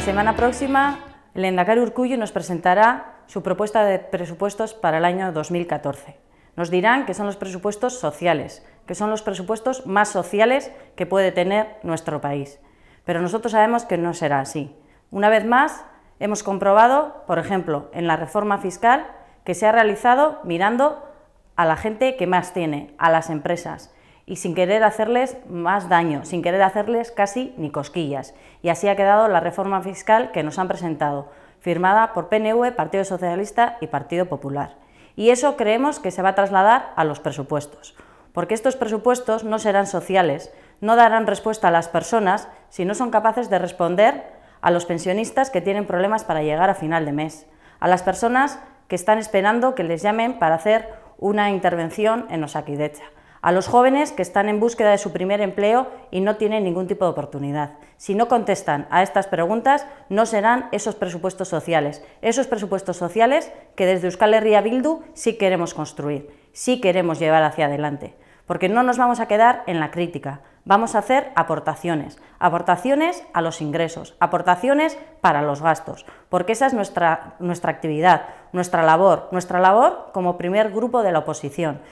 La semana próxima, el Endacari Urcuyo nos presentará su propuesta de presupuestos para el año 2014. Nos dirán que son los presupuestos sociales, que son los presupuestos más sociales que puede tener nuestro país. Pero nosotros sabemos que no será así. Una vez más, hemos comprobado, por ejemplo, en la reforma fiscal, que se ha realizado mirando a la gente que más tiene, a las empresas, y sin querer hacerles más daño, sin querer hacerles casi ni cosquillas. Y así ha quedado la reforma fiscal que nos han presentado, firmada por PNV, Partido Socialista y Partido Popular. Y eso creemos que se va a trasladar a los presupuestos, porque estos presupuestos no serán sociales, no darán respuesta a las personas si no son capaces de responder a los pensionistas que tienen problemas para llegar a final de mes, a las personas que están esperando que les llamen para hacer una intervención en Osakidecha, a los jóvenes que están en búsqueda de su primer empleo y no tienen ningún tipo de oportunidad. Si no contestan a estas preguntas, no serán esos presupuestos sociales, esos presupuestos sociales que desde Euskal Herria Bildu sí queremos construir, sí queremos llevar hacia adelante, porque no nos vamos a quedar en la crítica, vamos a hacer aportaciones, aportaciones a los ingresos, aportaciones para los gastos, porque esa es nuestra, nuestra actividad, nuestra labor, nuestra labor como primer grupo de la oposición.